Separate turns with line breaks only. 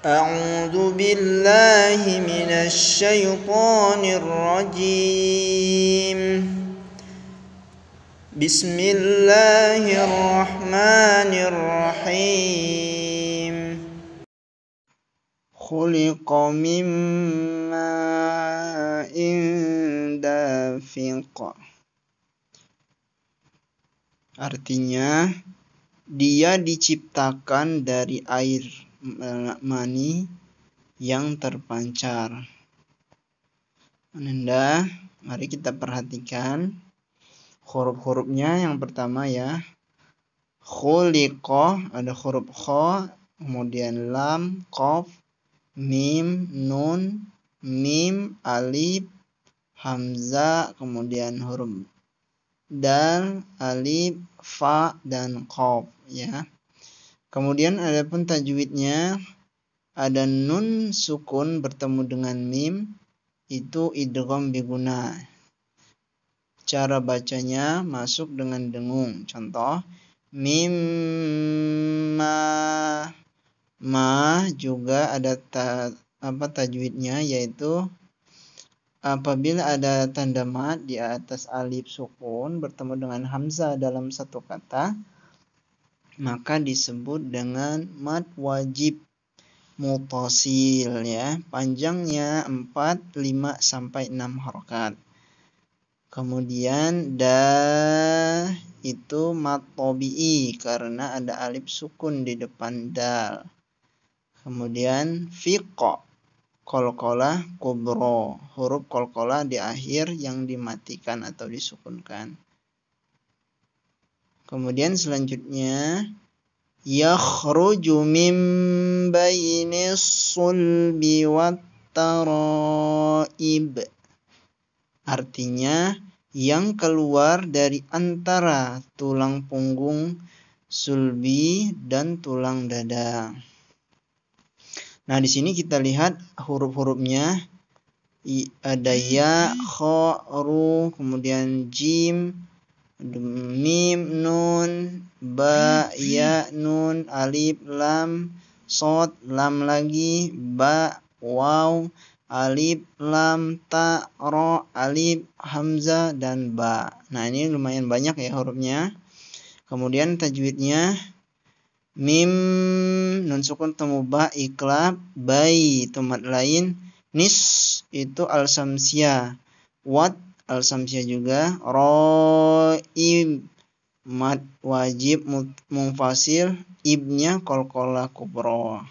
أعوذ بالله من الشيطان الرجيم بسم الله الرحمن الرحيم خلق من ماء دافق Artinya, Dia diciptakan dari air eh, mani yang terpancar. Ananda, mari kita perhatikan huruf-hurufnya. Yang pertama ya, khuliqo ada huruf kho, kemudian lam, kof, mim, nun, mim, alif, hamza, kemudian huruf dan alif, fa dan qaf ya. Kemudian ada pun tajwidnya ada nun sukun bertemu dengan mim itu idgham biguna. Cara bacanya masuk dengan dengung. Contoh mim ma ma juga ada ta, apa tajwidnya yaitu Apabila ada tanda mat di atas alif sukun bertemu dengan hamzah dalam satu kata, maka disebut dengan mat wajib mutasil ya. Panjangnya 4, 5 sampai 6 harokat. Kemudian da itu mat tobi'i karena ada alif sukun di depan dal. Kemudian fiqah kolkola kubro huruf kolkola di akhir yang dimatikan atau disukunkan kemudian selanjutnya yakhruju min bayni sulbi wattaraib artinya yang keluar dari antara tulang punggung sulbi dan tulang dada. Nah, di sini kita lihat huruf-hurufnya ada ya, kho, ru, kemudian jim, mim, nun, ba, ya, nun, alif, lam, sod, lam lagi, ba, waw, alif, lam, ta, ro, alif, hamza dan ba. Nah, ini lumayan banyak ya hurufnya. Kemudian tajwidnya mim dengan sukun temu ba ikla bayi tempat lain nis itu al samsia wat al samsia juga roib mat wajib mungfasil ibnya kolkola kubro